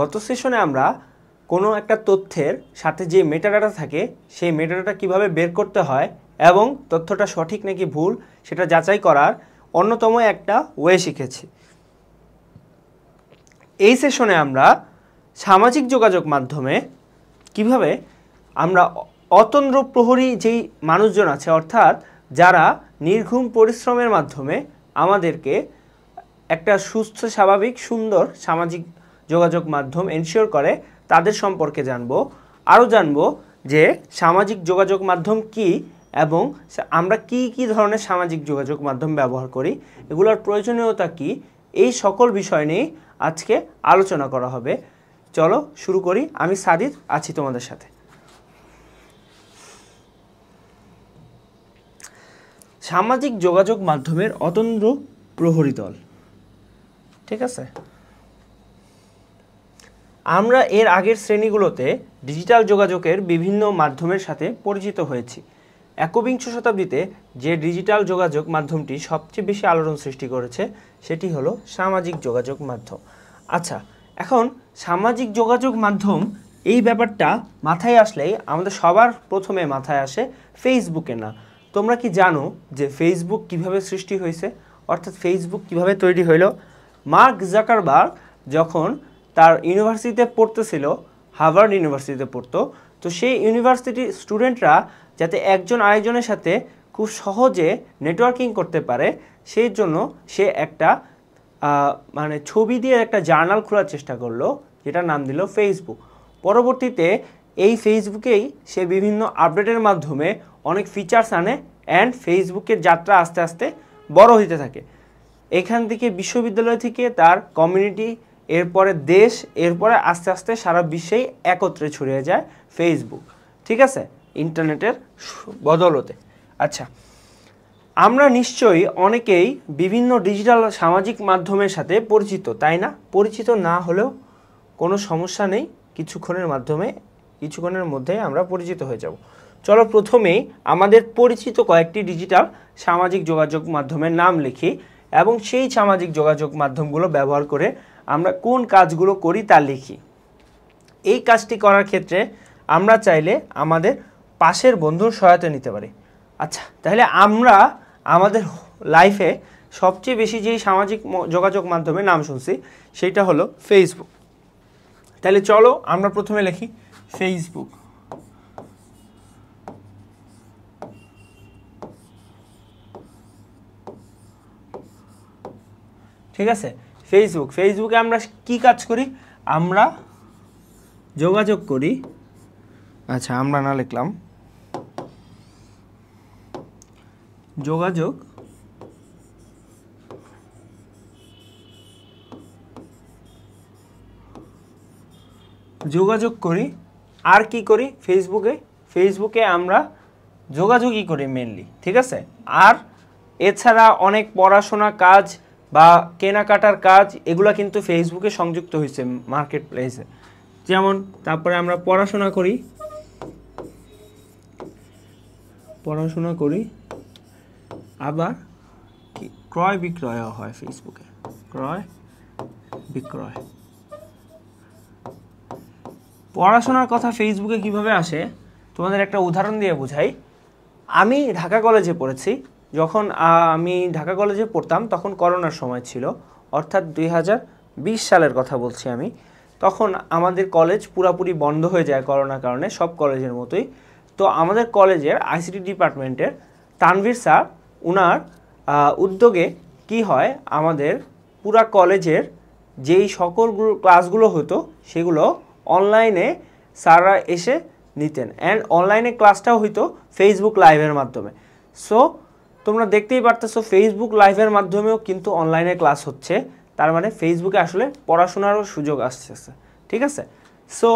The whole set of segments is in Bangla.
গত সেশনে আমরা কোনো একটা তথ্যের সাথে যে মেটাডাটা থাকে সেই মেটাডাটা কিভাবে বের করতে হয় এবং তথ্যটা সঠিক নাকি ভুল সেটা যাচাই করার অন্যতম একটা ওয়ে শিখেছি এই সেশনে আমরা সামাজিক যোগাযোগ মাধ্যমে কিভাবে আমরা অতন্দ্র প্রহরী যেই মানুষজন আছে অর্থাৎ যারা নির্ঘুম পরিশ্রমের মাধ্যমে আমাদেরকে একটা সুস্থ স্বাভাবিক সুন্দর সামাজিক যোগাযোগ মাধ্যম এনশিওর করে তাদের সম্পর্কে জানব আরও জানব যে সামাজিক যোগাযোগ মাধ্যম কি এবং আমরা কি কি ধরনের সামাজিক যোগাযোগ মাধ্যম ব্যবহার করি এগুলোর প্রয়োজনীয়তা কি এই সকল বিষয় নিয়েই আজকে আলোচনা করা হবে চলো শুরু করি আমি সাদিদ আছি তোমাদের সাথে সামাজিক যোগাযোগ মাধ্যমের অতন্দ্র প্রহরী দল ঠিক আছে আমরা এর আগের শ্রেণীগুলোতে ডিজিটাল যোগাযোগের বিভিন্ন মাধ্যমের সাথে পরিচিত হয়েছি একবিংশ শতাব্দীতে যে ডিজিটাল যোগাযোগ মাধ্যমটি সবচেয়ে বেশি আলোড়ন সৃষ্টি করেছে সেটি হলো সামাজিক যোগাযোগ মাধ্যম আচ্ছা এখন সামাজিক যোগাযোগ মাধ্যম এই ব্যাপারটা মাথায় আসলেই আমাদের সবার প্রথমে মাথায় আসে ফেসবুকে না তোমরা কি জানো যে ফেসবুক কিভাবে সৃষ্টি হয়েছে অর্থাৎ ফেসবুক কিভাবে তৈরি হইল মার্ক জাকারবার্গ যখন তার ইউনিভার্সিটিতে পড়তেছিল হার্ভার্ড ইউনিভার্সিটিতে পড়তো তো সেই ইউনিভার্সিটির স্টুডেন্টরা যাতে একজন আরেকজনের সাথে খুব সহজে নেটওয়ার্কিং করতে পারে সেই জন্য সে একটা মানে ছবি দিয়ে একটা জার্নাল খোলার চেষ্টা করলো যেটা নাম দিল ফেসবুক পরবর্তীতে এই ফেসবুকেই সে বিভিন্ন আপডেটের মাধ্যমে অনেক ফিচার্স আনে অ্যান্ড ফেসবুকের যাত্রা আস্তে আস্তে বড় হতে থাকে এখান থেকে বিশ্ববিদ্যালয় থেকে তার কমিউনিটি এরপরে দেশ এরপরে আস্তে আস্তে সারা বিশ্বেই একত্রে ছড়িয়ে যায় ফেসবুক ঠিক আছে ইন্টারনেটের বদলতে আচ্ছা আমরা নিশ্চয়ই অনেকেই বিভিন্ন ডিজিটাল সামাজিক মাধ্যমের সাথে পরিচিত তাই না পরিচিত না হলেও কোনো সমস্যা নেই কিছুক্ষণের মাধ্যমে কিছুক্ষণের মধ্যে আমরা পরিচিত হয়ে যাব চলো প্রথমেই আমাদের পরিচিত কয়েকটি ডিজিটাল সামাজিক যোগাযোগ মাধ্যমের নাম লিখি এবং সেই সামাজিক যোগাযোগ মাধ্যমগুলো ব্যবহার করে আমরা কোন কাজগুলো করি তা লিখি এই কাজটি করার ক্ষেত্রে আমরা চাইলে আমাদের পাশের বন্ধুর সহায়তা নিতে পারি আচ্ছা তাহলে আমরা আমাদের লাইফে সবচেয়ে বেশি যেই সামাজিক যোগাযোগ মাধ্যমে নাম শুনছি সেইটা হলো ফেসবুক তাহলে চলো আমরা প্রথমে লিখি ফেসবুক ঠিক আছে ফেসবুক ফেসবুকে আমরা কি কাজ করি আমরা যোগাযোগ করি আচ্ছা আমরা না লিখলাম যোগাযোগ যোগাযোগ করি আর কি করি ফেসবুকে ফেসবুকে আমরা যোগাযোগই করি মেনলি ঠিক আছে আর এছাড়া অনেক পড়াশোনা কাজ বা কেনাকাটার কাজ এগুলো কিন্তু ফেসবুকে সংযুক্ত হয়েছে মার্কেট প্লেসে যেমন তারপরে আমরা পড়াশোনা করি পড়াশোনা করি আবার কি ক্রয় বিক্রয়ও হয় ফেসবুকে ক্রয় বিক্রয় পড়াশোনার কথা ফেসবুকে কিভাবে আসে তোমাদের একটা উদাহরণ দিয়ে বোঝাই আমি ঢাকা কলেজে পড়েছি যখন আমি ঢাকা কলেজে পড়তাম তখন করোনার সময় ছিল অর্থাৎ দুই সালের কথা বলছি আমি তখন আমাদের কলেজ পুরাপুরি বন্ধ হয়ে যায় করোনার কারণে সব কলেজের মতোই তো আমাদের কলেজের আইসিটি ডিপার্টমেন্টের তানভীর স্যার উনার উদ্যোগে কি হয় আমাদের পুরা কলেজের যেই সকল ক্লাসগুলো হতো সেগুলো অনলাইনে স্যাররা এসে নিতেন অ্যান্ড অনলাইনে ক্লাসটাও হইতো ফেসবুক লাইভের মাধ্যমে সো তোমরা দেখতেই পারতেছো ফেসবুক লাইভের মাধ্যমেও কিন্তু অনলাইনে ক্লাস হচ্ছে তার মানে ফেসবুকে আসলে পড়াশোনারও সুযোগ আসছে ঠিক আছে সো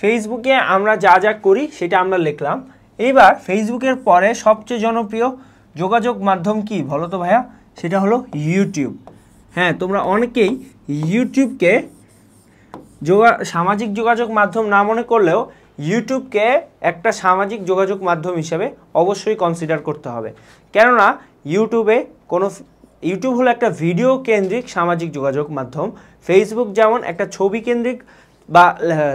ফেসবুকে আমরা যা যা করি সেটা আমরা লিখলাম এইবার ফেসবুকের পরে সবচেয়ে জনপ্রিয় যোগাযোগ মাধ্যম কি বলো তো ভাইয়া সেটা হলো ইউটিউব হ্যাঁ তোমরা অনেকেই ইউটিউবকে যোগা সামাজিক যোগাযোগ মাধ্যম না মনে করলেও ইউটিউবকে একটা সামাজিক যোগাযোগ মাধ্যম হিসেবে অবশ্যই কনসিডার করতে হবে কেননা ইউটিউবে কোনো ইউটিউব হলো একটা ভিডিও কেন্দ্রিক সামাজিক যোগাযোগ মাধ্যম ফেসবুক যেমন একটা ছবি কেন্দ্রিক বা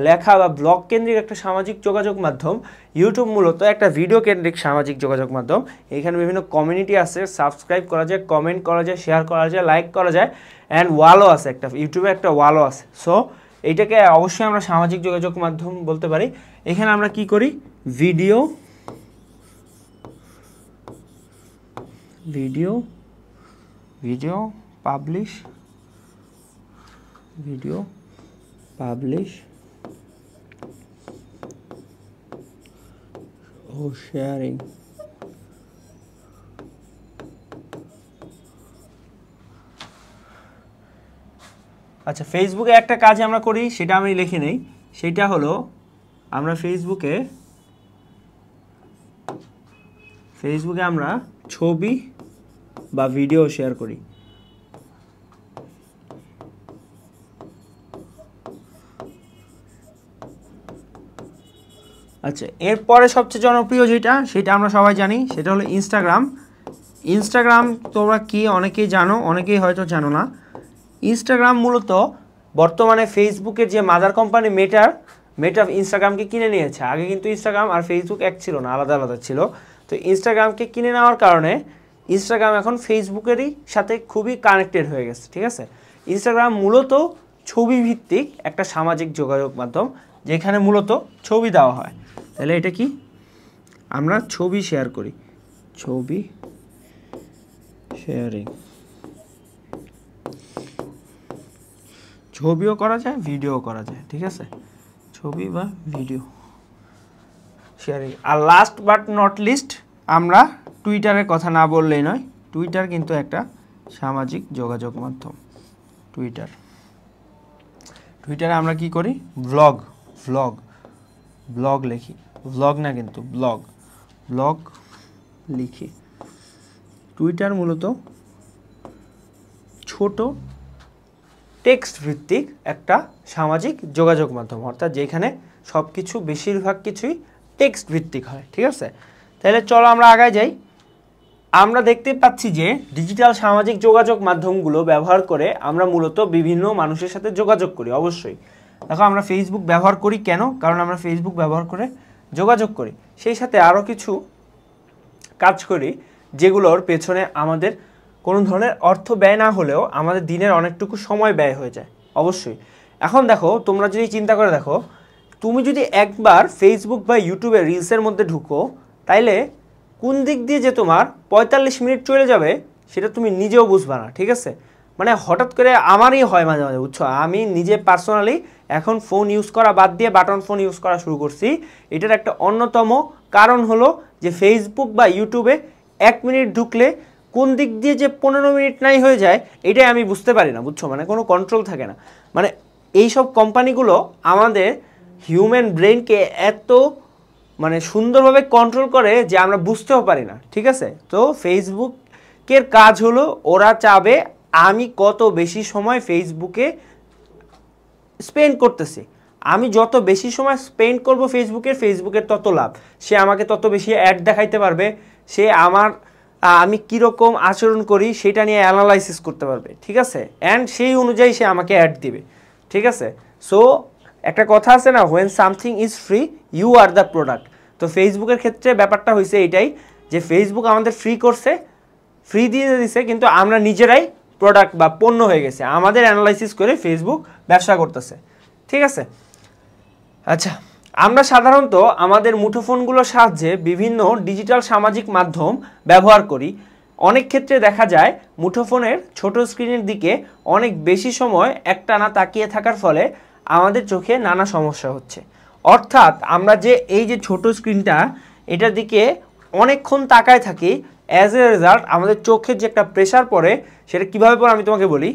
লেখা বা ব্লগ কেন্দ্রিক একটা সামাজিক যোগাযোগ মাধ্যম ইউটিউব মূলত একটা ভিডিও কেন্দ্রিক সামাজিক যোগাযোগ মাধ্যম এখানে বিভিন্ন কমিউনিটি আছে সাবস্ক্রাইব করা যায় কমেন্ট করা যায় শেয়ার করা যায় লাইক করা যায় অ্যান্ড ওয়ালও আছে একটা ইউটিউবে একটা ওয়ালও আছে সো এইটাকে অবশ্যই আমরা সামাজিক যোগাযোগ মাধ্যম বলতে পারি এখানে আমরা কি করি video video video publish video publish ও শেয়ারিং আচ্ছা ফেসবুকে একটা কাজ আমরা করি সেটা আমি লিখে নেই সেটা হলো আমরা ফেসবুকে ফেসবুকে আমরা ছবি বা ভিডিও শেয়ার করি আচ্ছা এরপরে সবচেয়ে জনপ্রিয় যেটা সেটা আমরা সবাই জানি সেটা হলো ইনস্টাগ্রাম ইনস্টাগ্রাম তোমরা কি অনেকেই জানো অনেকেই হয়তো জানো না ইনস্টাগ্রাম মূলত বর্তমানে ফেসবুকের যে মাদার কোম্পানি মেটার মেটা ইনস্টাগ্রামকে কিনে নিয়েছে আগে কিন্তু ইনস্টাগ্রাম আর ফেসবুক এক ছিল না আলাদা আলাদা ছিল তো ইনস্টাগ্রামকে কিনে নেওয়ার কারণে ইনস্টাগ্রাম এখন ফেসবুকেরই সাথে খুবই কানেক্টেড হয়ে গেছে ঠিক আছে ইনস্টাগ্রাম মূলত ছবি ভিত্তিক একটা সামাজিক যোগাযোগ মাধ্যম যেখানে মূলত ছবি দেওয়া হয় তাহলে এটা কি আমরা ছবি শেয়ার করি ছবি শেয়ারিং ছবিও করা যায় ভিডিও করা যায় ঠিক আছে ছবি বা ভিডিও শেয়ারিং আর লাস্ট বাট নট লিস্ট আমরা টুইটারের কথা না বললেই নয় টুইটার কিন্তু একটা সামাজিক যোগাযোগ মাধ্যম টুইটার টুইটারে আমরা কি করি ব্লগ ব্লগ ব্লগ লিখি ব্লগ না কিন্তু ব্লগ ব্লগ লিখি টুইটার মূলত ছোট টেক্সট ভিত্তিক একটা সামাজিক যোগাযোগ মাধ্যম অর্থাৎ যেখানে সব কিছু বেশিরভাগ কিছুই টেক্সট ভিত্তিক হয় ঠিক আছে তাহলে চলো আমরা আগায় যাই আমরা দেখতে পাচ্ছি যে ডিজিটাল সামাজিক যোগাযোগ মাধ্যমগুলো ব্যবহার করে আমরা মূলত বিভিন্ন মানুষের সাথে যোগাযোগ করি অবশ্যই দেখো আমরা ফেসবুক ব্যবহার করি কেন কারণ আমরা ফেসবুক ব্যবহার করে যোগাযোগ করি সেই সাথে আরও কিছু কাজ করি যেগুলোর পেছনে আমাদের কোনো ধরনের অর্থ ব্যয় না হলেও আমাদের দিনের অনেকটুকু সময় ব্যয় হয়ে যায় অবশ্যই এখন দেখো তোমরা যদি চিন্তা করে দেখো তুমি যদি একবার ফেসবুক বা ইউটিউবে রিলসের মধ্যে ঢুকো তাইলে কোন দিক দিয়ে যে তোমার পঁয়তাল্লিশ মিনিট চলে যাবে সেটা তুমি নিজেও বুঝবা না ঠিক আছে মানে হঠাৎ করে আমারই হয় মাঝে মাঝে বুঝছো আমি নিজে পার্সোনালি এখন ফোন ইউজ করা বাদ দিয়ে বাটন ফোন ইউজ করা শুরু করছি এটার একটা অন্যতম কারণ হলো যে ফেসবুক বা ইউটিউবে এক মিনিট ঢুকলে কোন দিক দিয়ে যে পনেরো মিনিট নাই হয়ে যায় এটাই আমি বুঝতে পারি না বুঝছো মানে কোনো কন্ট্রোল থাকে না মানে এই সব কোম্পানিগুলো আমাদের হিউম্যান ব্রেনকে এত মানে সুন্দরভাবে কন্ট্রোল করে যে আমরা বুঝতেও পারি না ঠিক আছে তো ফেসবুকের কাজ হলো ওরা চাবে আমি কত বেশি সময় ফেসবুকে স্পেন্ড করতেছি আমি যত বেশি সময় স্পেন্ড করব ফেসবুকে ফেসবুকের তত লাভ সে আমাকে তত বেশি অ্যাড দেখাইতে পারবে সে আমার আমি কীরকম আচরণ করি সেটা নিয়ে অ্যানালাইসিস করতে পারবে ঠিক আছে অ্যান্ড সেই অনুযায়ী সে আমাকে অ্যাড দিবে ঠিক আছে সো একটা কথা আছে না when something is free you are the product তো ফেসবুকের ক্ষেত্রে ব্যাপারটা হয়েছে এটাই যে ফেসবুক আমাদের ফ্রি করছে ফ্রি দিয়ে দিছে কিন্তু আমরা নিজেরাই প্রোডাক্ট বা পণ্য হয়ে গেছে আমাদের অ্যানালাইসিস করে ফেসবুক ব্যবসা করতেছে ঠিক আছে আচ্ছা আমরা সাধারণত আমাদের মুঠোফোনগুলোর সাহায্যে বিভিন্ন ডিজিটাল সামাজিক মাধ্যম ব্যবহার করি অনেক ক্ষেত্রে দেখা যায় মুঠোফোনের ছোট স্ক্রিনের দিকে অনেক বেশি সময় একটানা তাকিয়ে থাকার ফলে আমাদের চোখে নানা সমস্যা হচ্ছে অর্থাৎ আমরা যে এই যে ছোট স্ক্রিনটা এটার দিকে অনেকক্ষণ তাকায় থাকি অ্যাজ এ রেজাল্ট আমাদের চোখের যে একটা প্রেশার পড়ে সেটা কীভাবে পড়ে আমি তোমাকে বলি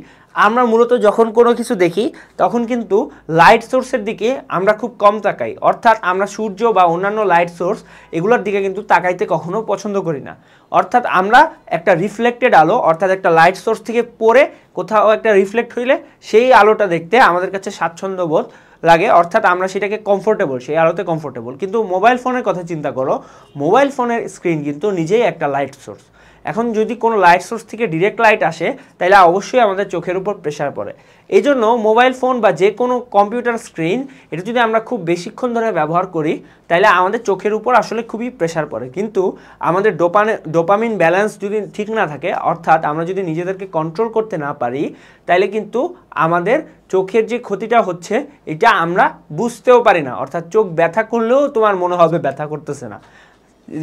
আমরা মূলত যখন কোনো কিছু দেখি তখন কিন্তু লাইট সোর্সের দিকে আমরা খুব কম তাকাই অর্থাৎ আমরা সূর্য বা অন্যান্য লাইট সোর্স এগুলোর দিকে কিন্তু তাকাইতে কখনো পছন্দ করি না অর্থাৎ আমরা একটা রিফ্লেক্টেড আলো অর্থাৎ একটা লাইট সোর্স থেকে পড়ে কোথাও একটা রিফ্লেক্ট হইলে সেই আলোটা দেখতে আমাদের কাছে স্বাচ্ছন্দ্যবোধ লাগে অর্থাৎ আমরা সেটাকে কমফোর্টেবল সেই আলোতে কমফোর্টেবল কিন্তু মোবাইল ফোনের কথা চিন্তা করো মোবাইল ফোনের স্ক্রিন কিন্তু নিজেই একটা লাইট সোর্স এখন যদি কোনো লাইট সোর্স থেকে ডিরেক্ট লাইট আসে তাহলে অবশ্যই আমাদের চোখের উপর প্রেশার পড়ে এই জন্য মোবাইল ফোন বা যে কোনো কম্পিউটার স্ক্রিন এটা যদি আমরা খুব বেশিক্ষণ ধরে ব্যবহার করি তাহলে আমাদের চোখের উপর আসলে খুবই প্রেশার পড়ে কিন্তু আমাদের ডোপানে ডোপামিন ব্যালেন্স যদি ঠিক না থাকে অর্থাৎ আমরা যদি নিজেদেরকে কন্ট্রোল করতে না পারি তাহলে কিন্তু আমাদের চোখের যে ক্ষতিটা হচ্ছে এটা আমরা বুঝতেও পারি না অর্থাৎ চোখ ব্যথা করলেও তোমার মনে হবে ব্যথা করতেছে না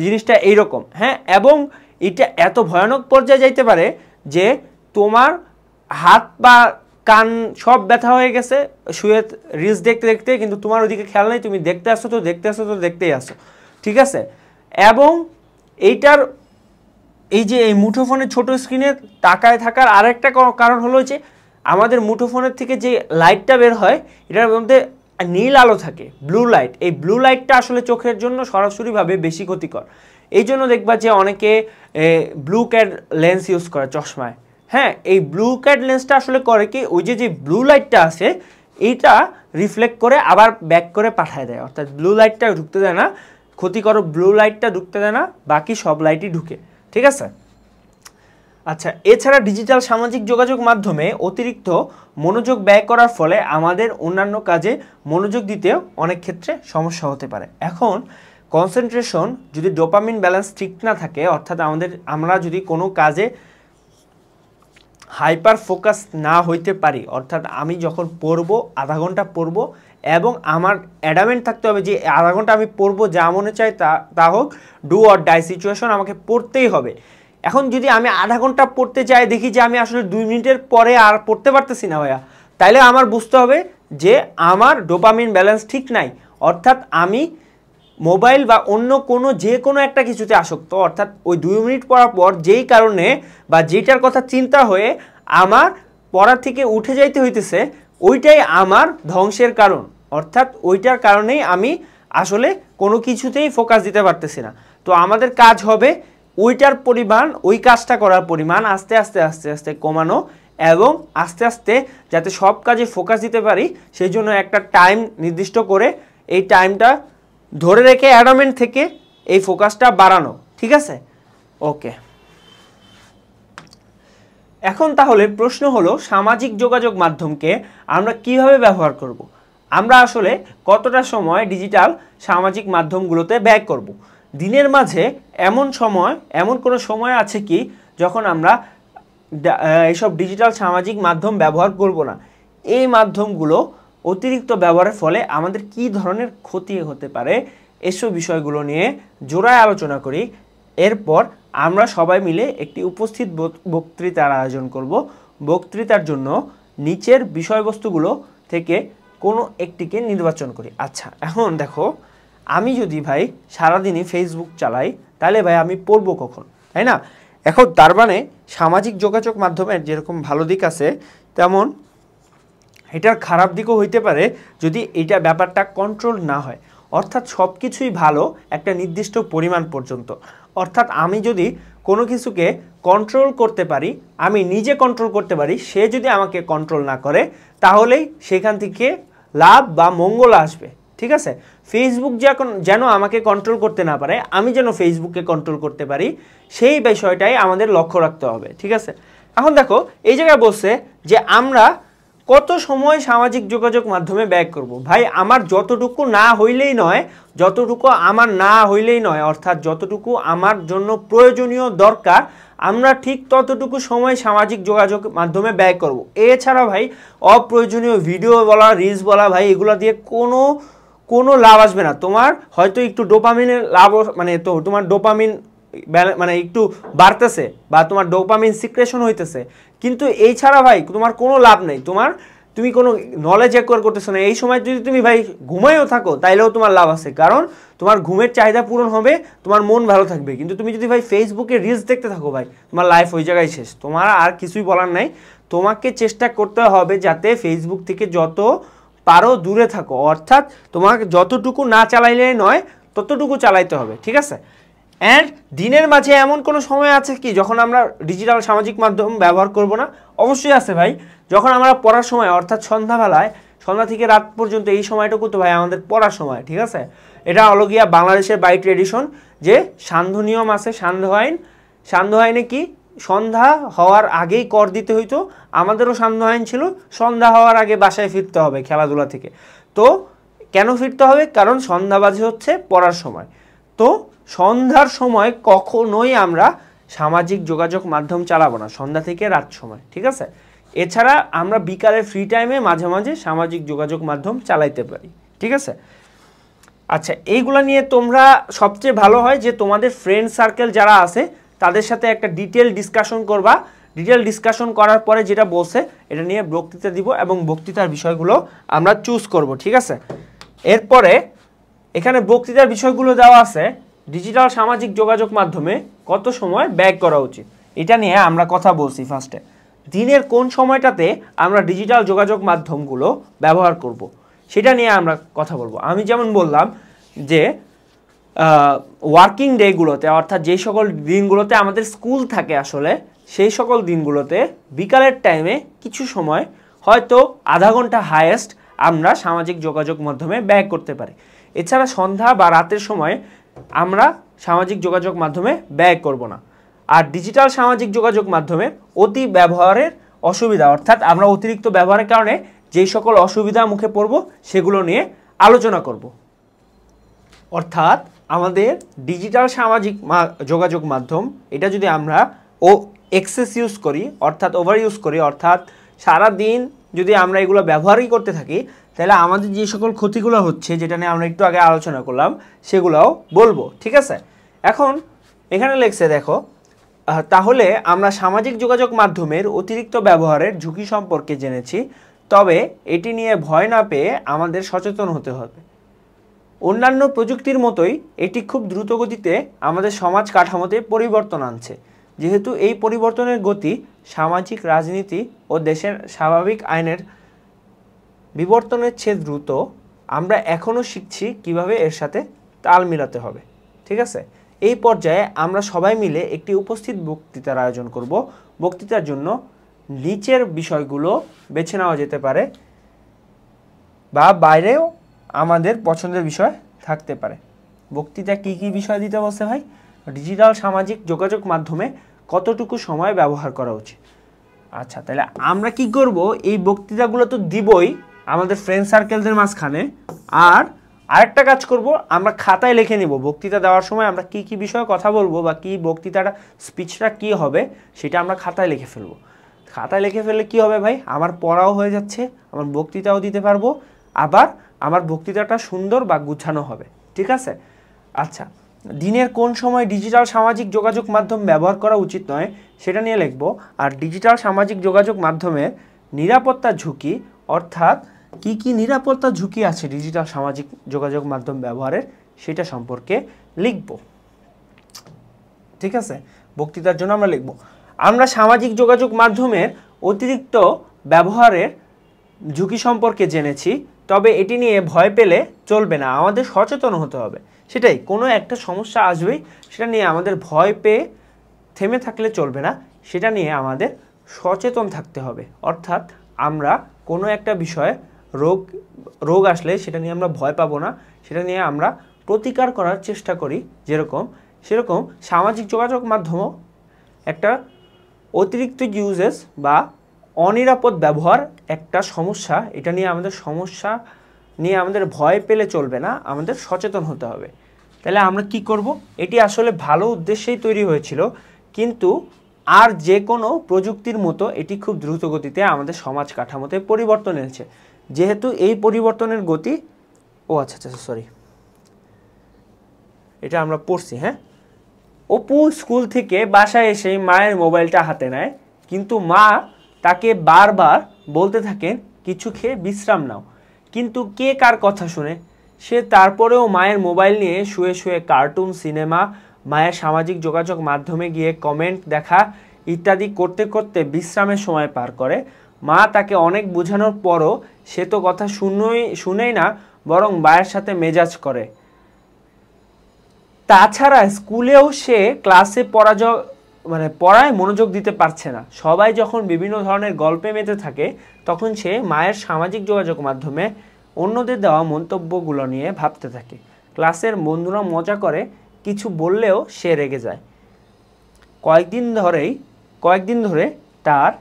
জিনিসটা এইরকম হ্যাঁ এবং এটা এত ভয়ানক পর্যায়ে যাইতে পারে যে তোমার হাত বা কান সব ব্যথা হয়ে গেছে শুয়ে রিলস দেখতে দেখতে কিন্তু তোমার ওদিকে খেয়াল নেই তুমি দেখতে আসো তো দেখতে আসো তো দেখতেই আসো ঠিক আছে এবং এইটার এই যে এই মুঠোফোনের ছোট স্ক্রিনে তাকায় থাকার আরেকটা কারণ হলো যে আমাদের মুঠোফোনের থেকে যে লাইটটা বের হয় এটার মধ্যে নীল আলো থাকে ব্লু লাইট এই ব্লু লাইটটা আসলে চোখের জন্য সরাসরিভাবে বেশি ক্ষতিকর এই জন্য দেখবা যে অনেকে ব্লু ক্যাড লেন্স ইউজ করে চশমায় হ্যাঁ এই ব্লু ক্যাড লেন্সটা আসলে করে কি ওই যে যে ব্লু লাইটটা আছে এইটা রিফ্লেক্ট করে আবার ব্যাক করে পাঠায় দেয় অর্থাৎ ব্লু লাইটটা ঢুকতে দেয় না ক্ষতিকর ব্লু লাইটটা ঢুকতে দেয় না বাকি সব লাইটই ঢুকে ঠিক আছে আচ্ছা এছাড়া ডিজিটাল সামাজিক যোগাযোগ মাধ্যমে অতিরিক্ত মনোযোগ ব্যয় করার ফলে আমাদের অন্যান্য কাজে মনোযোগ দিতেও অনেক ক্ষেত্রে সমস্যা হতে পারে এখন কনসেন্ট্রেশন যদি ডোপামিন ব্যালেন্স ঠিক না থাকে অর্থাৎ আমাদের আমরা যদি কোনো কাজে হাইপার ফোকাস না হইতে পারি অর্থাৎ আমি যখন পড়ব আধা ঘন্টা পড়ব এবং আমার অ্যাডামেন্ট থাকতে হবে যে আধা ঘন্টা আমি পড়ব যা মনে চাই তা তা হোক ডু অর ডাই সিচুয়েশন আমাকে পড়তেই হবে এখন যদি আমি আধা ঘন্টা পড়তে চাই দেখি যে আমি আসলে দুই মিনিটের পরে আর পড়তে পারতেছি না ভাইয়া তাহলে আমার বুঝতে হবে যে আমার ডোপামিন ব্যালেন্স ঠিক নাই অর্থাৎ আমি মোবাইল বা অন্য কোনো যে কোনো একটা কিছুতে আসক্ত অর্থাৎ ওই দুই মিনিট পড়ার পর যেই কারণে বা যেটার কথা চিন্তা হয়ে আমার পড়া থেকে উঠে যাইতে হইতেছে ওইটাই আমার ধ্বংসের কারণ অর্থাৎ ওইটার কারণেই আমি আসলে কোনো কিছুতেই ফোকাস দিতে পারতেছি না তো আমাদের কাজ হবে ওইটার পরিমাণ ওই কাজটা করার পরিমাণ আস্তে আস্তে আস্তে আস্তে কমানো এবং আস্তে আস্তে যাতে সব কাজে ফোকাস দিতে পারি সেই জন্য একটা টাইম নির্দিষ্ট করে এই টাইমটা ধরে রেখে অ্যাডামেন্ট থেকে এই ফোকাসটা বাড়ানো ঠিক আছে ওকে এখন তাহলে প্রশ্ন হলো সামাজিক যোগাযোগ মাধ্যমকে আমরা কিভাবে ব্যবহার করব। আমরা আসলে কতটা সময় ডিজিটাল সামাজিক মাধ্যমগুলোতে ব্যয় করব। দিনের মাঝে এমন সময় এমন কোনো সময় আছে কি যখন আমরা এইসব ডিজিটাল সামাজিক মাধ্যম ব্যবহার করব না এই মাধ্যমগুলো অতিরিক্ত ব্যবহারের ফলে আমাদের কি ধরনের ক্ষতি হতে পারে এসব বিষয়গুলো নিয়ে জোড়ায় আলোচনা করি এরপর আমরা সবাই মিলে একটি উপস্থিত বক্তৃতার আয়োজন করব বক্তৃতার জন্য নিচের বিষয়বস্তুগুলো থেকে কোনো একটিকে নির্বাচন করি আচ্ছা এখন দেখো আমি যদি ভাই সারাদিনই ফেসবুক চালাই তাহলে ভাই আমি পড়বো কখন তাই না এখন তার মানে সামাজিক যোগাযোগ মাধ্যমের যেরকম ভালো দিক আছে তেমন এটার খারাপ দিকও হইতে পারে যদি এটা ব্যাপারটা কন্ট্রোল না হয় অর্থাৎ সব কিছুই ভালো একটা নির্দিষ্ট পরিমাণ পর্যন্ত অর্থাৎ আমি যদি কোনো কিছুকে কন্ট্রোল করতে পারি আমি নিজে কন্ট্রোল করতে পারি সে যদি আমাকে কন্ট্রোল না করে তাহলেই সেখান থেকে লাভ বা মঙ্গল আসবে ঠিক আছে ফেসবুক যখন যেন আমাকে কন্ট্রোল করতে না পারে আমি যেন ফেসবুককে কন্ট্রোল করতে পারি সেই বিষয়টাই আমাদের লক্ষ্য রাখতে হবে ঠিক আছে এখন দেখো এই জায়গায় বলছে যে আমরা কত সময় সামাজিক যোগাযোগ মাধ্যমে ব্যয় করব। ভাই আমার যতটুকু না হইলেই নয় যতটুকু আমার না হইলেই নয় অর্থাৎ যতটুকু আমার জন্য প্রয়োজনীয় দরকার আমরা ঠিক ততটুকু সময় সামাজিক যোগাযোগ মাধ্যমে ব্যয় করব। এছাড়া ভাই অপ্রয়োজনীয় ভিডিও বলা রিলস বলা ভাই এগুলো দিয়ে কোনো কোনো লাভ আসবে না তোমার হয়তো একটু ডোপামিনের লাভ মানে তো তোমার ডোপামিন মানে একটু বাড়তেছে বা তোমার ডোপামিন সিক্রেশন হইতেছে কিন্তু এই ছাড়া ভাই তোমার কোনো লাভ নেই তোমার তুমি কোনো নলেজ অ্যাকোয়ার করতেছো না এই সময় যদি তুমি ভাই ঘুমাইও থাকো তাইলেও তোমার লাভ আছে কারণ তোমার ঘুমের চাহিদা পূরণ হবে তোমার মন ভালো থাকবে কিন্তু তুমি যদি ভাই ফেসবুকে রিলস দেখতে থাকো ভাই তোমার লাইফ ওই জায়গায় শেষ তোমার আর কিছুই বলার নাই তোমাকে চেষ্টা করতে হবে যাতে ফেসবুক থেকে যত পারো দূরে থাকো অর্থাৎ তোমাকে যতটুকু না চালাইলে নয় ততটুকু চালাইতে হবে ঠিক আছে অ্যান্ড দিনের মাঝে এমন কোনো সময় আছে কি যখন আমরা ডিজিটাল সামাজিক মাধ্যম ব্যবহার করব না অবশ্যই আছে ভাই যখন আমরা পড়ার সময় অর্থাৎ সন্ধ্যাবেলায় সন্ধ্যা থেকে রাত পর্যন্ত এই সময়টুকু তো ভাই আমাদের পড়ার সময় ঠিক আছে এটা অলগিয়া বাংলাদেশের বাই ট্রেডিশন যে সান্ধ্য নিয়ম আছে সান্ধ্য আইন সান্ধ্য আইনে কি সন্ধ্যা হওয়ার আগেই কর দিতে হইতো আমাদেরও সান্ধ্য আইন ছিল সন্ধ্যা হওয়ার আগে বাসায় ফিরতে হবে খেলাধুলা থেকে তো কেন ফিরতে হবে কারণ সন্ধ্যাবাজি হচ্ছে পড়ার সময় তো সন্ধ্যার সময় কখনোই আমরা সামাজিক যোগাযোগ মাধ্যম চালাবো না সন্ধ্যা থেকে রাত সময় ঠিক আছে এছাড়া আমরা বিকালে ফ্রি টাইমে মাঝে মাঝে সামাজিক যোগাযোগ মাধ্যম চালাইতে পারি ঠিক আছে আচ্ছা এইগুলা নিয়ে তোমরা সবচেয়ে ভালো হয় যে তোমাদের ফ্রেন্ড সার্কেল যারা আছে তাদের সাথে একটা ডিটেল ডিসকাশন করবা ডিটেল ডিসকাশন করার পরে যেটা বলছে এটা নিয়ে বক্তৃতা দিব এবং বক্তৃতার বিষয়গুলো আমরা চুজ করব ঠিক আছে এরপরে এখানে বক্তৃতার বিষয়গুলো দেওয়া আছে ডিজিটাল সামাজিক যোগাযোগ মাধ্যমে কত সময় ব্যয় করা উচিত এটা নিয়ে আমরা কথা বলছি ফার্স্টে দিনের কোন সময়টাতে আমরা ডিজিটাল যোগাযোগ মাধ্যমগুলো ব্যবহার করব। সেটা নিয়ে আমরা কথা বলবো আমি যেমন বললাম যে ওয়ার্কিং ডেগুলোতে অর্থাৎ যে সকল দিনগুলোতে আমাদের স্কুল থাকে আসলে সেই সকল দিনগুলোতে বিকালের টাইমে কিছু সময় হয়তো আধা ঘন্টা হায়েস্ট আমরা সামাজিক যোগাযোগ মাধ্যমে ব্যয় করতে পারি এছাড়া সন্ধ্যা বা রাতের সময় আমরা সামাজিক যোগাযোগ মাধ্যমে ব্যয় করব না আর ডিজিটাল সামাজিক যোগাযোগ মাধ্যমে অতি ব্যবহারের অসুবিধা অর্থাৎ আমরা অতিরিক্ত ব্যবহারের কারণে যেই সকল অসুবিধা মুখে পড়ব সেগুলো নিয়ে আলোচনা করব অর্থাৎ আমাদের ডিজিটাল সামাজিক যোগাযোগ মাধ্যম এটা যদি আমরা ও এক্সেস ইউজ করি অর্থাৎ ওভার ইউজ করি অর্থাৎ সারা দিন যদি আমরা এগুলো ব্যবহারই করতে থাকি তাহলে আমাদের যে সকল ক্ষতিগুলো হচ্ছে যেটা নিয়ে আমরা একটু আগে আলোচনা করলাম সেগুলোও বলবো ঠিক আছে এখন এখানে লেখছে দেখো তাহলে আমরা সামাজিক যোগাযোগ মাধ্যমের অতিরিক্ত ব্যবহারের ঝুঁকি সম্পর্কে জেনেছি তবে এটি নিয়ে ভয় না পেয়ে আমাদের সচেতন হতে হবে অন্যান্য প্রযুক্তির মতোই এটি খুব দ্রুত গতিতে আমাদের সমাজ কাঠামোতে পরিবর্তন আনছে যেহেতু এই পরিবর্তনের গতি সামাজিক রাজনীতি ও দেশের স্বাভাবিক আইনের বিবর্তনের চেয়ে দ্রুত আমরা এখনও শিখছি কিভাবে এর সাথে তাল মিলাতে হবে ঠিক আছে এই পর্যায়ে আমরা সবাই মিলে একটি উপস্থিত বক্তৃতার আয়োজন করব বক্তৃতার জন্য নিচের বিষয়গুলো বেছে নেওয়া যেতে পারে বা বাইরেও আমাদের পছন্দের বিষয় থাকতে পারে বক্তৃতা কি কি বিষয় দিতে বলছে ভাই ডিজিটাল সামাজিক যোগাযোগ মাধ্যমে কতটুকু সময় ব্যবহার করা উচিত আচ্ছা তাহলে আমরা কি করব এই বক্তৃতাগুলো তো দিবই আমাদের ফ্রেন্ড সার্কেলদের মাঝখানে আর আরেকটা কাজ করব আমরা খাতায় লিখে নিব বক্তৃতা দেওয়ার সময় আমরা কি কি বিষয়ে কথা বলবো বা কি বক্তৃতাটা স্পিচটা কি হবে সেটা আমরা খাতায় লিখে ফেলবো খাতায় লিখে ফেললে কি হবে ভাই আমার পড়াও হয়ে যাচ্ছে আমার বক্তৃতাও দিতে পারবো আবার আমার বক্তৃতাটা সুন্দর বা গুছানো হবে ঠিক আছে আচ্ছা দিনের কোন সময় ডিজিটাল সামাজিক যোগাযোগ মাধ্যম ব্যবহার করা উচিত নয় সেটা নিয়ে লিখব আর ডিজিটাল সামাজিক যোগাযোগ মাধ্যমের নিরাপত্তা ঝুঁকি অর্থাৎ কি কি নিরাপত্তা ঝুঁকি আছে ডিজিটাল সামাজিক যোগাযোগ মাধ্যম ব্যবহারের সেটা সম্পর্কে লিখব ঠিক আছে বক্তৃতার জন্য আমরা লিখব আমরা সামাজিক যোগাযোগ মাধ্যমের অতিরিক্ত ব্যবহারের ঝুঁকি সম্পর্কে জেনেছি তবে এটি নিয়ে ভয় পেলে চলবে না আমাদের সচেতন হতে হবে সেটাই কোনো একটা সমস্যা আসবেই সেটা নিয়ে আমাদের ভয় পেয়ে থেমে থাকলে চলবে না সেটা নিয়ে আমাদের সচেতন থাকতে হবে অর্থাৎ আমরা কোনো একটা বিষয়ে রোগ রোগ আসলে সেটা নিয়ে আমরা ভয় পাবো না সেটা নিয়ে আমরা প্রতিকার করার চেষ্টা করি যেরকম সেরকম সামাজিক যোগাযোগ মাধ্যমও একটা অতিরিক্ত ইউজেস বা অনিরাপদ ব্যবহার একটা সমস্যা এটা নিয়ে আমাদের সমস্যা নিয়ে আমাদের ভয় পেলে চলবে না আমাদের সচেতন হতে হবে তাহলে আমরা কি করব এটি আসলে ভালো উদ্দেশ্যেই তৈরি হয়েছিল কিন্তু আর যে কোনো প্রযুক্তির মতো এটি খুব দ্রুত গতিতে আমাদের সমাজ কাঠামোতে পরিবর্তন এনেছে যেহেতু এই পরিবর্তনের গতি ও আচ্ছা আচ্ছা সরি আচ্ছা, এটা আমরা পড়ছি হ্যাঁ অপু স্কুল থেকে বাসায় এসে মায়ের মোবাইলটা হাতে নেয় কিন্তু মা তাকে বারবার বলতে থাকেন কিছু খেয়ে বিশ্রাম নাও কিন্তু কে কার কথা শুনে সে তারপরেও মায়ের মোবাইল নিয়ে শুয়ে শুয়ে কার্টুন সিনেমা মায়ের সামাজিক যোগাযোগ মাধ্যমে গিয়ে কমেন্ট দেখা ইত্যাদি করতে করতে বিশ্রামের সময় পার করে মা তাকে অনেক বোঝানোর পরও সে তো কথা শুনই শুনেই না বরং মায়ের সাথে মেজাজ করে তাছাড়া স্কুলেও সে ক্লাসে পরাজয় মানে পড়ায় মনোযোগ দিতে পারছে না সবাই যখন বিভিন্ন ধরনের গল্পে মেতে থাকে তখন সে মায়ের সামাজিক যোগাযোগ মাধ্যমে অন্যদের দেওয়া মন্তব্যগুলো নিয়ে ভাবতে থাকে ক্লাসের বন্ধুরা মজা করে কিছু বললেও সে রেগে যায় কয়েকদিন ধরেই কয়েকদিন ধরে তার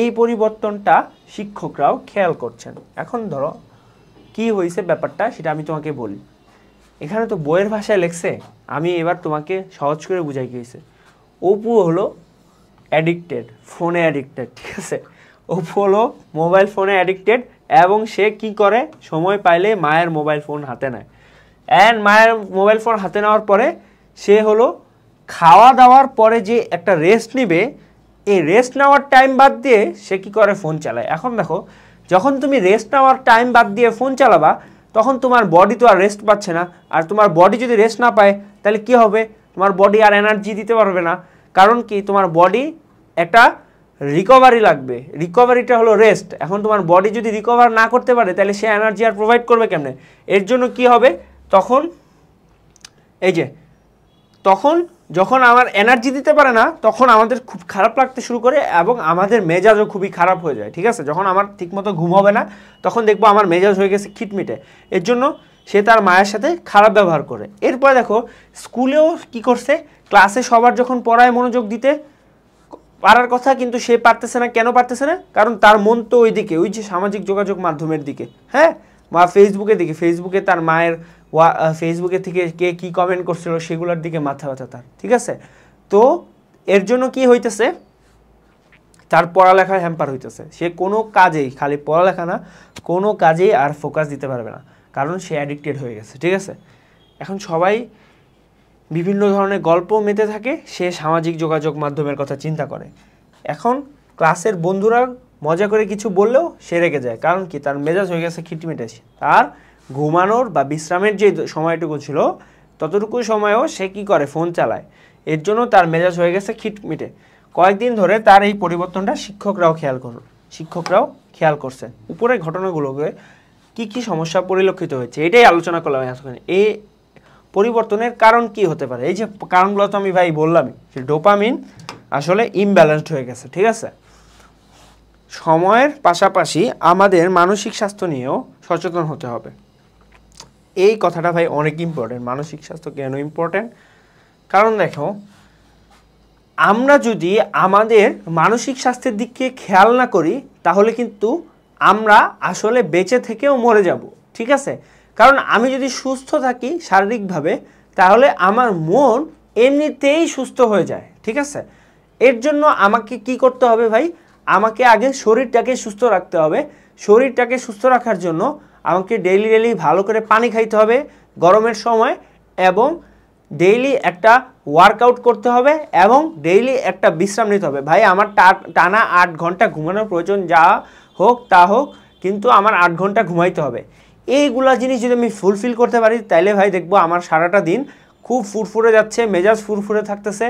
এই পরিবর্তনটা শিক্ষকরাও খেয়াল করছেন এখন ধরো কি হয়েছে ব্যাপারটা সেটা আমি তোমাকে বলি এখানে তো বইয়ের ভাষায় লেখছে আমি এবার তোমাকে সহজ করে বুঝাই গিয়েছে অপু হলো অ্যাডিক্টেড ফোনে অ্যাডিক্টেড ঠিক আছে অপু হলো মোবাইল ফোনে অ্যাডিক্টেড এবং সে কি করে সময় পাইলে মায়ের মোবাইল ফোন হাতে নেয় অ্যান্ড মায়ের মোবাইল ফোন হাতে নেওয়ার পরে সে হলো খাওয়া দাওয়ার পরে যে একটা রেস্ট নিবে এই রেস্ট নেওয়ার টাইম বাদ দিয়ে সে কি করে ফোন চালায় এখন দেখো যখন তুমি রেস্ট নেওয়ার টাইম বাদ দিয়ে ফোন চালাবা তখন তোমার বডি তো আর রেস্ট পাচ্ছে না আর তোমার বডি যদি রেস্ট না পায় তাহলে কি হবে তোমার বডি আর এনার্জি দিতে পারবে না কারণ কি তোমার বডি একটা রিকভারি লাগবে রিকভারিটা হলো রেস্ট এখন তোমার বডি যদি রিকভার না করতে পারে তাহলে সে এনার্জি আর প্রোভাইড করবে কেমনে এর জন্য কি হবে তখন এই যে তখন যখন আমার এনার্জি দিতে পারে না তখন আমাদের খুব খারাপ লাগতে শুরু করে এবং আমাদের মেজাজও খুবই খারাপ হয়ে যায় ঠিক আছে যখন আমার ঠিকমতো ঘুম হবে না তখন দেখবো আমার মেজাজ হয়ে গেছে খিটমিটে এর জন্য সে তার মায়ের সাথে খারাপ ব্যবহার করে এরপর দেখো স্কুলেও কি করছে ক্লাসে সবার যখন পড়ায় মনোযোগ দিতে পারার কথা কিন্তু সে পারতেছে না কেন পারতেছে না কারণ তার মন তো ওই দিকে ওই যে সামাজিক যোগাযোগ মাধ্যমের দিকে হ্যাঁ বা ফেসবুকে দিকে ফেসবুকে তার মায়ের ওয়া ফেসবুকে থেকে কে কী কমেন্ট করছিল সেগুলোর দিকে মাথা ব্যথা তার ঠিক আছে তো এর জন্য কি হইতেছে তার পড়ালেখা হ্যাম্পার হইতেছে সে কোনো কাজেই খালি পড়ালেখা না কোনো কাজেই আর ফোকাস দিতে পারবে না কারণ সে অ্যাডিক্টেড হয়ে গেছে ঠিক আছে এখন সবাই বিভিন্ন ধরনের গল্প মেতে থাকে সে সামাজিক যোগাযোগ মাধ্যমের কথা চিন্তা করে এখন ক্লাসের বন্ধুরা মজা করে কিছু বললেও সে রেগে যায় কারণ কি তার মেজাজ হয়ে গেছে খিটমিটেছে তার ঘুমানোর বা বিশ্রামের যে সময়টুকু ছিল ততটুকু সময়ও সে কি করে ফোন চালায় এর জন্য তার মেজাজ হয়ে গেছে খিটমিটে কয়েকদিন ধরে তার এই পরিবর্তনটা শিক্ষকরাও খেয়াল করল শিক্ষকরাও খেয়াল করছে উপরে ঘটনাগুলোকে কি কি সমস্যা পরিলক্ষিত হয়েছে এটাই আলোচনা করলাম এতক্ষণ এ পরিবর্তনের কারণ কি হতে পারে এই যে কারণগুলো তো আমি ভাই বললামই যে ডোপামিন আসলে ইমব্যালেন্সড হয়ে গেছে ঠিক আছে সময়ের পাশাপাশি আমাদের মানসিক স্বাস্থ্য নিয়েও সচেতন হতে হবে এই কথাটা ভাই অনেক ইম্পর্টেন্ট মানসিক স্বাস্থ্য কেন ইম্পর্টেন্ট কারণ দেখো আমরা যদি আমাদের মানসিক স্বাস্থ্যের দিকে খেয়াল না করি তাহলে কিন্তু আমরা আসলে বেঁচে থেকেও মরে যাব ঠিক আছে কারণ আমি যদি সুস্থ থাকি শারীরিকভাবে তাহলে আমার মন এমনিতেই সুস্থ হয়ে যায় ঠিক আছে এর জন্য আমাকে কি করতে হবে ভাই আমাকে আগে শরীরটাকে সুস্থ রাখতে হবে শরীরটাকে সুস্থ রাখার জন্য আমাকে ডেইলি ডেইলি ভালো করে পানি খাইতে হবে গরমের সময় এবং ডেইলি একটা ওয়ার্কআউট করতে হবে এবং ডেইলি একটা বিশ্রাম নিতে হবে ভাই আমার টানা আট ঘন্টা ঘুমানোর প্রয়োজন যা হোক তা হোক কিন্তু আমার আট ঘন্টা ঘুমাইতে হবে এইগুলা জিনিস যদি আমি ফুলফিল করতে পারি তাইলে ভাই দেখবো আমার সারাটা দিন খুব ফুরফুরে যাচ্ছে মেজাজ ফুরফুরে থাকতেছে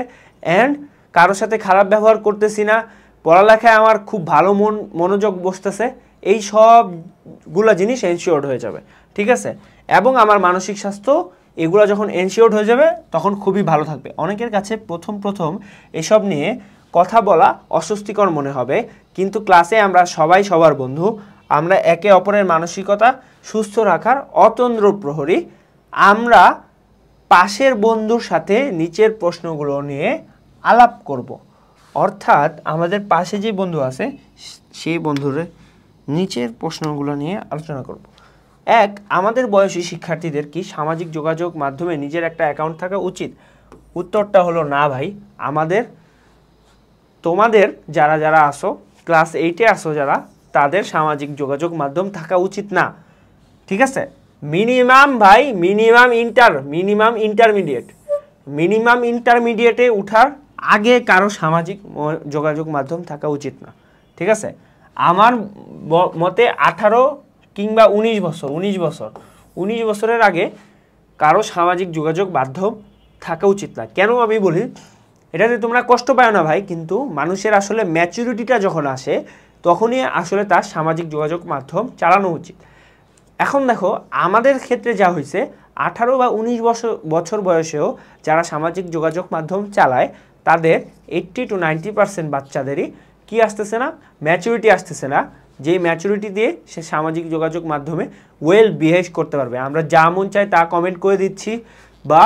অ্যান্ড কারোর সাথে খারাপ ব্যবহার করতেছি না পড়ালেখায় আমার খুব ভালো মন মনোযোগ বসতেছে এই সবগুলা জিনিস এনশিওর্ড হয়ে যাবে ঠিক আছে এবং আমার মানসিক স্বাস্থ্য এগুলো যখন এনশিওর্ড হয়ে যাবে তখন খুবই ভালো থাকবে অনেকের কাছে প্রথম প্রথম এসব নিয়ে কথা বলা অস্বস্তিকর মনে হবে কিন্তু ক্লাসে আমরা সবাই সবার বন্ধু আমরা একে অপরের মানসিকতা সুস্থ রাখার অতন্দ্র প্রহরী আমরা পাশের বন্ধুর সাথে নিচের প্রশ্নগুলো নিয়ে আলাপ করব। অর্থাৎ আমাদের পাশে যে বন্ধু আছে সেই বন্ধুর নিচের প্রশ্নগুলো নিয়ে আলোচনা করব। এক আমাদের বয়সী শিক্ষার্থীদের কি সামাজিক যোগাযোগ মাধ্যমে নিজের একটা অ্যাকাউন্ট থাকা উচিত উত্তরটা হলো না ভাই আমাদের তোমাদের যারা যারা আসো ক্লাস এইটে আসো যারা তাদের সামাজিক যোগাযোগ মাধ্যম থাকা উচিত না ঠিক আছে মিনিমাম ভাই minimum inter minimum intermediate minimum ইন্টারমিডিয়েটে উঠার আগে কারো সামাজিক যোগাযোগ মাধ্যম থাকা উচিত না ঠিক আছে আমার মতে আঠারো কিংবা ১৯ বছর ১৯ বছর ১৯ বছরের আগে কারো সামাজিক যোগাযোগ মাধ্যম থাকা উচিত না কেন আমি বলি এটাতে তোমরা কষ্ট পায় না ভাই কিন্তু মানুষের আসলে ম্যাচুরিটিটা যখন আসে তখনই আসলে তার সামাজিক যোগাযোগ মাধ্যম চালানো উচিত এখন দেখো আমাদের ক্ষেত্রে যা হয়েছে আঠারো বা উনিশ বছর বছর বয়সেও যারা সামাজিক যোগাযোগ মাধ্যম চালায় তাদের এইট্টি টু নাইনটি পার্সেন্ট বাচ্চাদেরই কি আসতেছে না ম্যাচুরিটি আসতেছে না যেই ম্যাচুরিটি দিয়ে সে সামাজিক যোগাযোগ মাধ্যমে ওয়েল বিহেভ করতে পারবে আমরা যা মন চাই তা কমেন্ট করে দিচ্ছি বা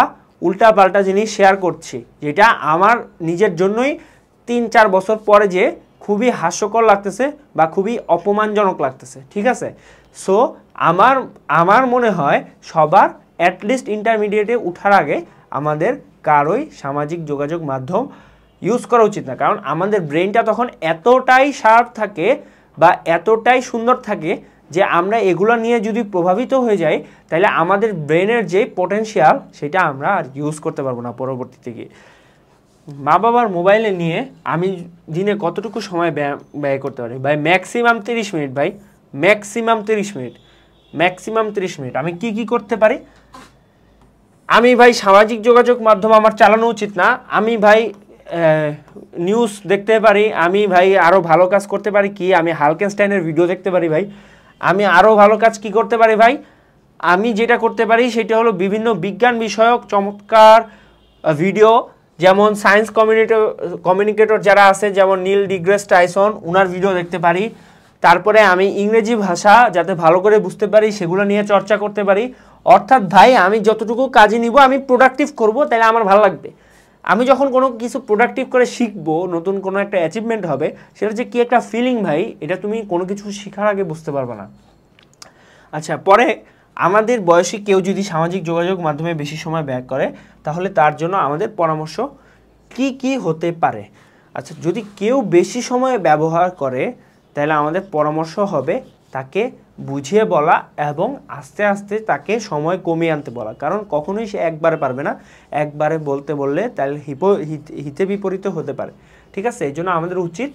উল্টাপাল্টা জিনিস শেয়ার করছি যেটা আমার নিজের জন্যই তিন চার বছর পরে যে খুবই হাস্যকর লাগতেছে বা খুবই অপমানজনক লাগতেছে ঠিক আছে সো আমার আমার মনে হয় সবার অ্যাটলিস্ট ইন্টারমিডিয়েটে উঠার আগে আমাদের কারোই সামাজিক যোগাযোগ মাধ্যম ইউজ করা উচিত না কারণ আমাদের ব্রেনটা তখন এতটাই শার্প থাকে বা এতটাই সুন্দর থাকে যে আমরা এগুলো নিয়ে যদি প্রভাবিত হয়ে যাই তাহলে আমাদের ব্রেনের যে পটেন্সিয়াল সেটা আমরা আর ইউজ করতে পারবো না পরবর্তীতে গিয়ে মা বাবার মোবাইলে নিয়ে আমি দিনে কতটুকু সময় ব্যয় করতে পারি ভাই ম্যাক্সিমাম তিরিশ মিনিট ভাই ম্যাক্সিমাম তিরিশ মিনিট ম্যাক্সিমাম তিরিশ মিনিট আমি কি কি করতে পারি আমি ভাই সামাজিক যোগাযোগ মাধ্যম আমার চালানো উচিত না আমি ভাই নিউজ দেখতে পারি আমি ভাই আরও ভালো কাজ করতে পারি কি আমি হালকেনস্টাইনের ভিডিও দেখতে পারি ভাই আমি আরও ভালো কাজ কি করতে পারি ভাই আমি যেটা করতে পারি সেটা হলো বিভিন্ন বিজ্ঞান বিষয়ক চমৎকার ভিডিও যেমন সায়েন্স কমিউনিটর কমিউনিকেটর যারা আছে যেমন নীল ডিগ্রেস টাইসন ওনার ভিডিও দেখতে পারি তারপরে আমি ইংরেজি ভাষা যাতে ভালো করে বুঝতে পারি সেগুলো নিয়ে চর্চা করতে পারি অর্থাৎ ভাই আমি যতটুকু কাজে নিব আমি প্রোডাক্টিভ করব তাহলে আমার ভালো লাগবে আমি যখন কোনো কিছু প্রোডাক্টিভ করে শিখবো নতুন কোনো একটা অ্যাচিভমেন্ট হবে সেটা যে কী একটা ফিলিং ভাই এটা তুমি কোনো কিছু শেখার আগে বুঝতে পারবে না আচ্ছা পরে আমাদের বয়সে কেউ যদি সামাজিক যোগাযোগ মাধ্যমে বেশি সময় ব্যয় করে তাহলে তার জন্য আমাদের পরামর্শ কি কি হতে পারে আচ্ছা যদি কেউ বেশি সময় ব্যবহার করে তাহলে আমাদের পরামর্শ হবে তাকে বুঝিয়ে বলা এবং আস্তে আস্তে তাকে সময় কমিয়ে আনতে বলা কারণ কখনোই সে একবারে পারবে না একবারে বলতে বললে তাহলে হিপো হিতে বিপরীত হতে পারে ঠিক আছে এই জন্য আমাদের উচিত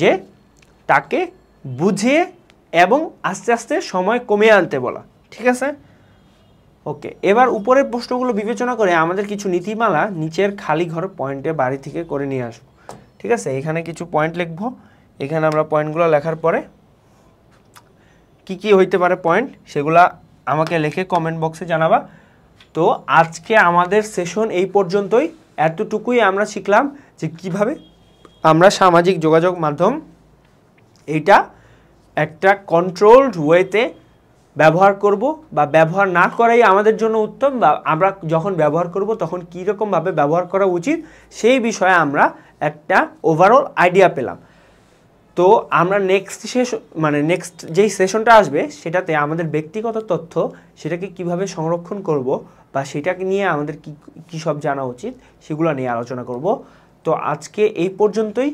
যে তাকে বুঝিয়ে এবং আস্তে আস্তে সময় কমিয়ে আনতে বলা ঠিক আছে ওকে এবার উপরের প্রশ্নগুলো বিবেচনা করে আমাদের কিছু নীতিমালা নিচের খালি ঘর পয়েন্টে বাড়ি থেকে করে নিয়ে আসবো ঠিক আছে এখানে কিছু পয়েন্ট লিখবো এখানে আমরা পয়েন্টগুলো লেখার পরে কি কি হইতে পারে পয়েন্ট সেগুলা আমাকে লেখে কমেন্ট বক্সে জানাবা তো আজকে আমাদের সেশন এই পর্যন্তই এতটুকুই আমরা শিখলাম যে কিভাবে আমরা সামাজিক যোগাযোগ মাধ্যম এইটা একটা কন্ট্রোলড ওয়েতে ব্যবহার করব বা ব্যবহার না করাই আমাদের জন্য উত্তম বা আমরা যখন ব্যবহার করব তখন কীরকমভাবে ব্যবহার করা উচিত সেই বিষয়ে আমরা একটা ওভারঅল আইডিয়া পেলাম তো আমরা নেক্সট সেশন মানে নেক্সট যেই সেশনটা আসবে সেটাতে আমাদের ব্যক্তিগত তথ্য সেটাকে কিভাবে সংরক্ষণ করব বা সেটাকে নিয়ে আমাদের কি কী সব জানা উচিত সেগুলো নিয়ে আলোচনা করব তো আজকে এই পর্যন্তই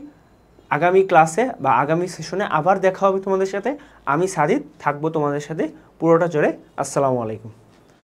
আগামী ক্লাসে বা আগামী সেশনে আবার দেখা হবে তোমাদের সাথে আমি সাদিদ থাকবো তোমাদের সাথে পুরোটা চড়ে আসসালামু আলাইকুম